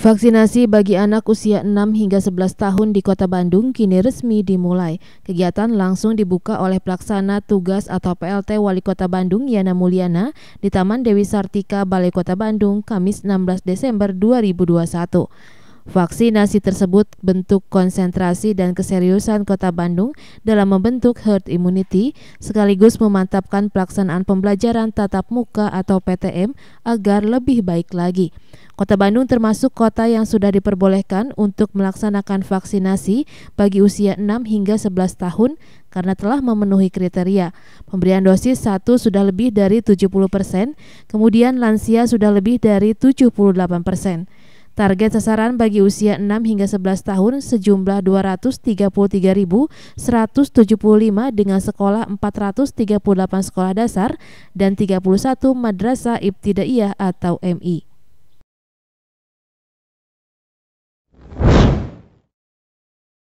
Vaksinasi bagi anak usia 6 hingga 11 tahun di Kota Bandung kini resmi dimulai. Kegiatan langsung dibuka oleh pelaksana tugas atau PLT Wali Kota Bandung Yana Mulyana di Taman Dewi Sartika Balai Kota Bandung Kamis 16 Desember 2021. Vaksinasi tersebut bentuk konsentrasi dan keseriusan Kota Bandung dalam membentuk herd immunity sekaligus memantapkan pelaksanaan pembelajaran tatap muka atau PTM agar lebih baik lagi. Kota Bandung termasuk kota yang sudah diperbolehkan untuk melaksanakan vaksinasi bagi usia 6 hingga 11 tahun karena telah memenuhi kriteria. Pemberian dosis 1 sudah lebih dari 70 persen, kemudian lansia sudah lebih dari 78 persen. Target sasaran bagi usia 6 hingga 11 tahun sejumlah 233.175 dengan sekolah 438 sekolah dasar dan 31 madrasah ibtidaiyah atau MI.